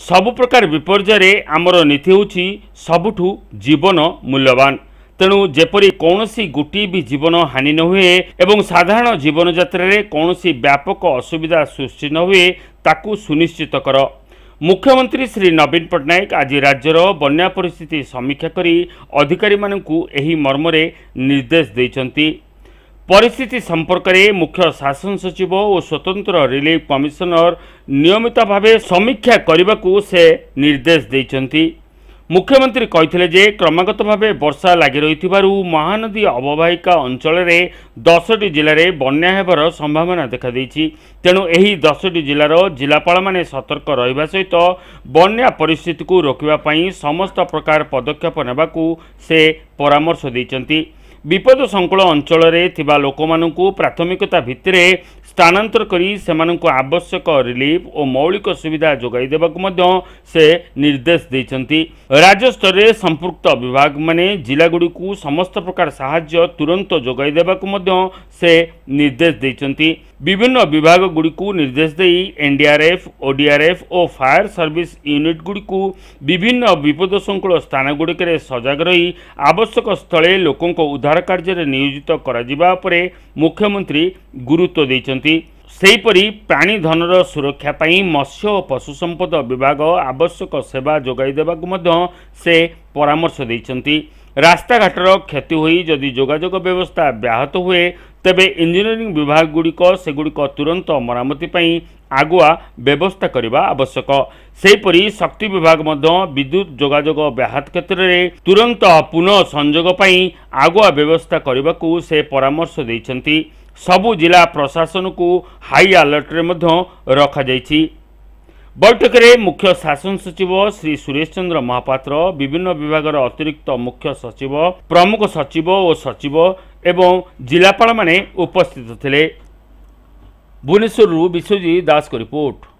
ସବୁ ପ୍ରକାର ବିପର୍ଯ୍ୟୟରେ ଆମର ନୀତି ହେଉଛି ସବୁଠୁ ଜୀବନ ମୂଲ୍ୟବାନ ତେଣୁ ଯେପରି କୌଣସି ଗୋଟିଏ ବି ଜୀବନ ହାନି ନ ହୁଏ ଏବଂ ସାଧାରଣ ଜୀବନଯାତ୍ରାରେ କୌଣସି ବ୍ୟାପକ ଅସୁବିଧା ସୃଷ୍ଟି ନ ହୁଏ ତାକୁ ସୁନିଶ୍ଚିତ କର ମୁଖ୍ୟମନ୍ତ୍ରୀ ଶ୍ରୀ ନବୀନ ପଟ୍ଟନାୟକ ଆଜି ରାଜ୍ୟର ବନ୍ୟା ପରିସ୍ଥିତି ସମୀକ୍ଷା କରି ଅଧିକାରୀମାନଙ୍କୁ ଏହି ମର୍ମରେ ନିର୍ଦ୍ଦେଶ ଦେଇଛନ୍ତି ପରିସ୍ଥିତି ସମ୍ପର୍କରେ ମୁଖ୍ୟ ଶାସନ ସଚିବ ଓ ସ୍ୱତନ୍ତ୍ର ରିଲିଫ କମିଶନର ନିୟମିତ ଭାବେ ସମୀକ୍ଷା କରିବାକୁ ସେ ନିର୍ଦ୍ଦେଶ ଦେଇଛନ୍ତି ମୁଖ୍ୟମନ୍ତ୍ରୀ କହିଥିଲେ ଯେ କ୍ରମାଗତ ଭାବେ ବର୍ଷା ଲାଗି ରହିଥିବାରୁ ମହାନଦୀ ଅବବାହିକା ଅଞ୍ଚଳରେ ଦଶଟି ଜିଲ୍ଲାରେ ବନ୍ୟା ହେବାର ସମ୍ଭାବନା ଦେଖାଦେଇଛି ତେଣୁ ଏହି ଦଶଟି ଜିଲ୍ଲାର ଜିଲ୍ଲାପାଳମାନେ ସତର୍କ ରହିବା ସହିତ ବନ୍ୟା ପରିସ୍ଥିତିକୁ ରୋକିବା ପାଇଁ ସମସ୍ତ ପ୍ରକାର ପଦକ୍ଷେପ ନେବାକୁ ସେ ପରାମର୍ଶ ଦେଇଛନ୍ତି ବିପଦ ସଂକୁଳ ଅଞ୍ଚଳରେ ଥିବା ଲୋକମାନଙ୍କୁ ପ୍ରାଥମିକତା ଭିତ୍ତିରେ ସ୍ଥାନାନ୍ତର କରି ସେମାନଙ୍କୁ ଆବଶ୍ୟକ ରିଲିଫ ଓ ମୌଳିକ ସୁବିଧା ଯୋଗାଇ ଦେବାକୁ ମଧ୍ୟ ସେ ନିର୍ଦ୍ଦେଶ ଦେଇଛନ୍ତି ରାଜ୍ୟସ୍ତରରେ ସମ୍ପୃକ୍ତ ବିଭାଗମାନେ ଜିଲ୍ଲାଗୁଡ଼ିକୁ ସମସ୍ତ ପ୍ରକାର ସାହାଯ୍ୟ ତୁରନ୍ତ ଯୋଗାଇ ଦେବାକୁ ମଧ୍ୟ ସେ ନିର୍ଦ୍ଦେଶ ଦେଇଛନ୍ତି ବିଭିନ୍ନ ବିଭାଗଗୁଡ଼ିକୁ ନିର୍ଦ୍ଦେଶ ଦେଇ ଏନ୍ଡିଆର୍ଏଫ୍ ଓଡିଆର୍ଏଫ୍ ଓ ଫାୟାର ସର୍ଭିସ୍ ୟୁନିଟ୍ଗୁଡ଼ିକୁ ବିଭିନ୍ନ ବିପଦସଂକୁଳ ସ୍ଥାନଗୁଡ଼ିକରେ ସଜାଗ ରହି ଆବଶ୍ୟକ ସ୍ଥଳେ ଲୋକଙ୍କ ଉଦ୍ଧାର କାର୍ଯ୍ୟରେ ନିୟୋଜିତ କରାଯିବା ଉପରେ ମୁଖ୍ୟମନ୍ତ୍ରୀ ଗୁରୁତ୍ୱ ଦେଇଛନ୍ତି ସେହିପରି ପ୍ରାଣୀଧନର ସୁରକ୍ଷା ପାଇଁ ମତ୍ସ୍ୟ ଓ ପଶୁ ସମ୍ପଦ ବିଭାଗ ଆବଶ୍ୟକ ସେବା ଯୋଗାଇ ଦେବାକୁ ମଧ୍ୟ ସେ ପରାମର୍ଶ ଦେଇଛନ୍ତି ରାସ୍ତାଘାଟର କ୍ଷତି ହୋଇ ଯଦି ଯୋଗାଯୋଗ ବ୍ୟବସ୍ଥା ବ୍ୟାହତ ହୁଏ ତେବେ ଇଞ୍ଜିନିୟରିଂ ବିଭାଗଗୁଡ଼ିକ ସେଗୁଡ଼ିକ ତୁରନ୍ତ ମରାମତି ପାଇଁ ଆଗୁଆ ବ୍ୟବସ୍ଥା କରିବା ଆବଶ୍ୟକ ସେହିପରି ଶକ୍ତି ବିଭାଗ ମଧ୍ୟ ବିଦ୍ୟୁତ୍ ଯୋଗାଯୋଗ ବ୍ୟାହତ କ୍ଷେତ୍ରରେ ତୁରନ୍ତ ପୁନଃ ସଂଯୋଗ ପାଇଁ ଆଗୁଆ ବ୍ୟବସ୍ଥା କରିବାକୁ ସେ ପରାମର୍ଶ ଦେଇଛନ୍ତି ସବୁ ଜିଲ୍ଲା ପ୍ରଶାସନକୁ ହାଇ ଆଲର୍ଟରେ ମଧ୍ୟ ରଖାଯାଇଛି ବୈଠକରେ ମୁଖ୍ୟ ଶାସନ ସଚିବ ଶ୍ରୀ ସୁରେଶ ଚନ୍ଦ୍ର ମହାପାତ୍ର ବିଭିନ୍ନ ବିଭାଗର ଅତିରିକ୍ତ ମୁଖ୍ୟ ସଚିବ ପ୍ରମୁଖ ସଚିବ ଓ ସଚିବ ଏବଂ ଜିଲ୍ଲାପାଳମାନେ ଉପସ୍ଥିତ ଥିଲେ ଭୁବନେଶ୍ୱରରୁ ବିଶ୍ୱଜିତ ଦାସଙ୍କ ରିପୋର୍ଟ